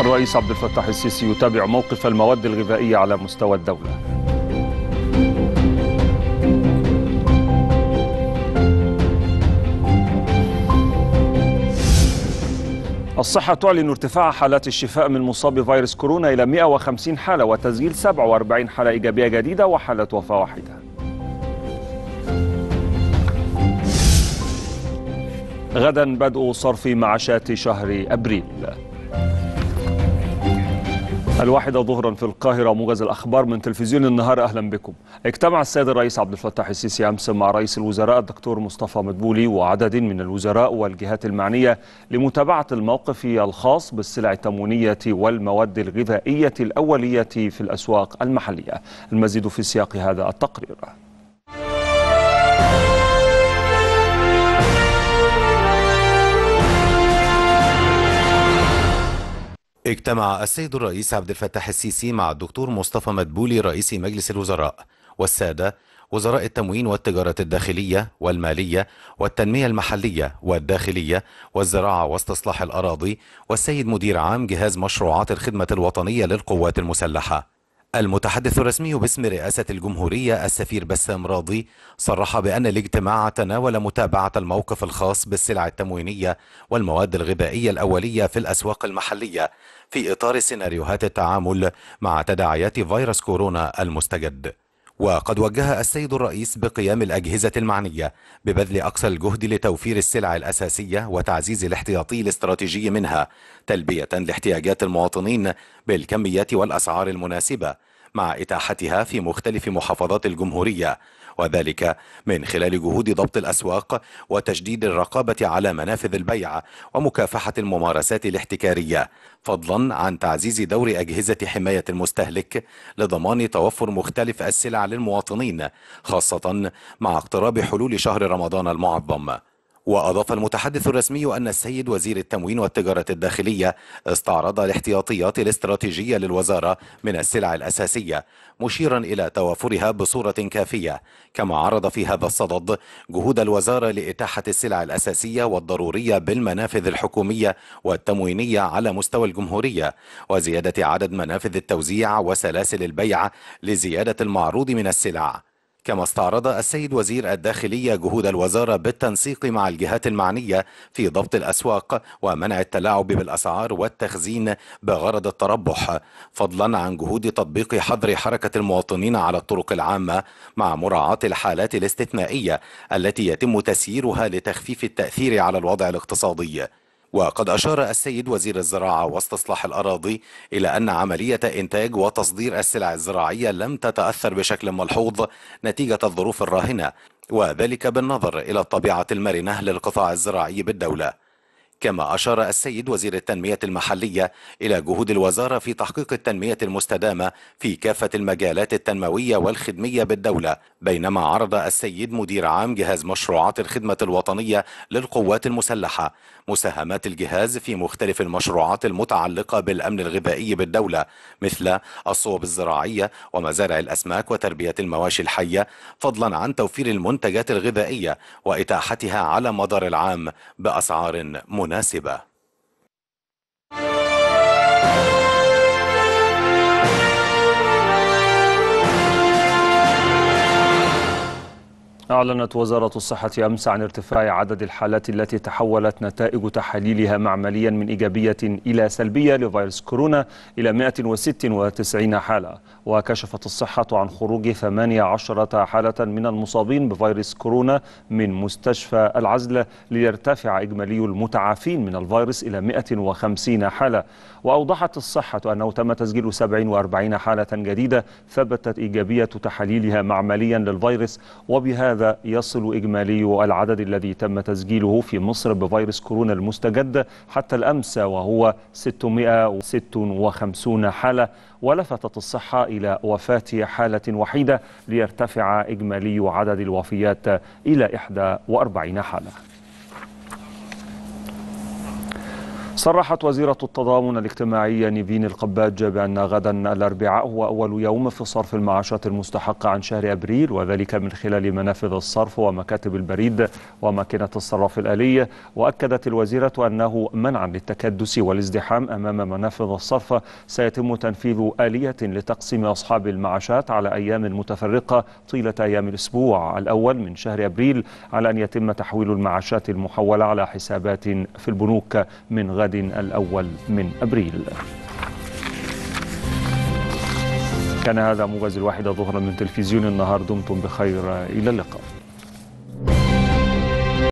الرئيس عبد الفتاح السيسي يتابع موقف المواد الغذائية على مستوى الدولة الصحة تعلن ارتفاع حالات الشفاء من مصاب فيروس كورونا إلى 150 حالة وتسجيل 47 حالة إيجابية جديدة وحالة وفاة واحدة غدا بدء صرف معاشات شهر أبريل الواحدة ظهرا في القاهرة موجز الأخبار من تلفزيون النهار أهلا بكم اجتمع السيد الرئيس عبد الفتاح السيسي أمس مع رئيس الوزراء الدكتور مصطفى مدبولي وعدد من الوزراء والجهات المعنية لمتابعة الموقف الخاص بالسلع التموينية والمواد الغذائية الأولية في الأسواق المحلية المزيد في سياق هذا التقرير اجتمع السيد الرئيس عبد الفتاح السيسي مع الدكتور مصطفى مدبولي رئيس مجلس الوزراء والسادة وزراء التموين والتجارة الداخلية والمالية والتنمية المحلية والداخلية والزراعة واستصلاح الأراضي والسيد مدير عام جهاز مشروعات الخدمة الوطنية للقوات المسلحة المتحدث الرسمي باسم رئاسة الجمهورية السفير بسام راضي صرح بأن الاجتماع تناول متابعة الموقف الخاص بالسلع التموينية والمواد الغذائية الأولية في الأسواق المحلية في إطار سيناريوهات التعامل مع تداعيات فيروس كورونا المستجد وقد وجه السيد الرئيس بقيام الأجهزة المعنية ببذل أقصى الجهد لتوفير السلع الأساسية وتعزيز الاحتياطي الاستراتيجي منها تلبية لاحتياجات المواطنين بالكميات والأسعار المناسبة مع إتاحتها في مختلف محافظات الجمهورية وذلك من خلال جهود ضبط الأسواق وتشديد الرقابة على منافذ البيع ومكافحة الممارسات الاحتكارية فضلا عن تعزيز دور أجهزة حماية المستهلك لضمان توفر مختلف السلع للمواطنين خاصة مع اقتراب حلول شهر رمضان المعظم وأضاف المتحدث الرسمي أن السيد وزير التموين والتجارة الداخلية استعرض الاحتياطيات الاستراتيجية للوزارة من السلع الأساسية مشيرا إلى توافرها بصورة كافية كما عرض في هذا الصدد جهود الوزارة لإتاحة السلع الأساسية والضرورية بالمنافذ الحكومية والتموينية على مستوى الجمهورية وزيادة عدد منافذ التوزيع وسلاسل البيع لزيادة المعروض من السلع كما استعرض السيد وزير الداخلية جهود الوزارة بالتنسيق مع الجهات المعنية في ضبط الأسواق ومنع التلاعب بالأسعار والتخزين بغرض التربح فضلا عن جهود تطبيق حظر حركة المواطنين على الطرق العامة مع مراعاة الحالات الاستثنائية التي يتم تسييرها لتخفيف التأثير على الوضع الاقتصادي وقد أشار السيد وزير الزراعة واستصلاح الأراضي إلى أن عملية إنتاج وتصدير السلع الزراعية لم تتأثر بشكل ملحوظ نتيجة الظروف الراهنة وذلك بالنظر إلى الطبيعة المرنة للقطاع الزراعي بالدولة كما أشار السيد وزير التنمية المحلية إلى جهود الوزارة في تحقيق التنمية المستدامة في كافة المجالات التنموية والخدمية بالدولة بينما عرض السيد مدير عام جهاز مشروعات الخدمة الوطنية للقوات المسلحة مساهمات الجهاز في مختلف المشروعات المتعلقة بالأمن الغذائي بالدولة مثل الصوب الزراعية ومزارع الأسماك وتربية المواشي الحية فضلا عن توفير المنتجات الغذائية وإتاحتها على مدار العام بأسعار مناسبة المناسبه أعلنت وزارة الصحة أمس عن ارتفاع عدد الحالات التي تحولت نتائج تحاليلها معمليا من إيجابية إلى سلبية لفيروس كورونا إلى 196 حالة وكشفت الصحة عن خروج 18 حالة من المصابين بفيروس كورونا من مستشفى العزلة ليرتفع إجمالي المتعافين من الفيروس إلى 150 حالة وأوضحت الصحة أنه تم تسجيل 47 حالة جديدة ثبتت إيجابية تحاليلها معمليا للفيروس وبهذا هذا يصل إجمالي العدد الذي تم تسجيله في مصر بفيروس كورونا المستجد حتى الأمس وهو 656 حالة ولفتت الصحة إلى وفاة حالة وحيدة ليرتفع إجمالي عدد الوفيات إلى 41 حالة صرحت وزيرة التضامن الاجتماعي نيفين القباج بأن غدا الأربعاء هو أول يوم في صرف المعاشات المستحقة عن شهر أبريل وذلك من خلال منافذ الصرف ومكاتب البريد وماكينة الصراف الآلية وأكدت الوزيرة أنه منعا للتكدس والازدحام أمام منافذ الصرف سيتم تنفيذ آلية لتقسيم أصحاب المعاشات على أيام متفرقة طيلة أيام الأسبوع الأول من شهر أبريل على أن يتم تحويل المعاشات المحولة على حسابات في البنوك من غد غد الأول من أبريل كان هذا موجز الواحدة ظهرا من تلفزيون النهار دمتم بخير إلى اللقاء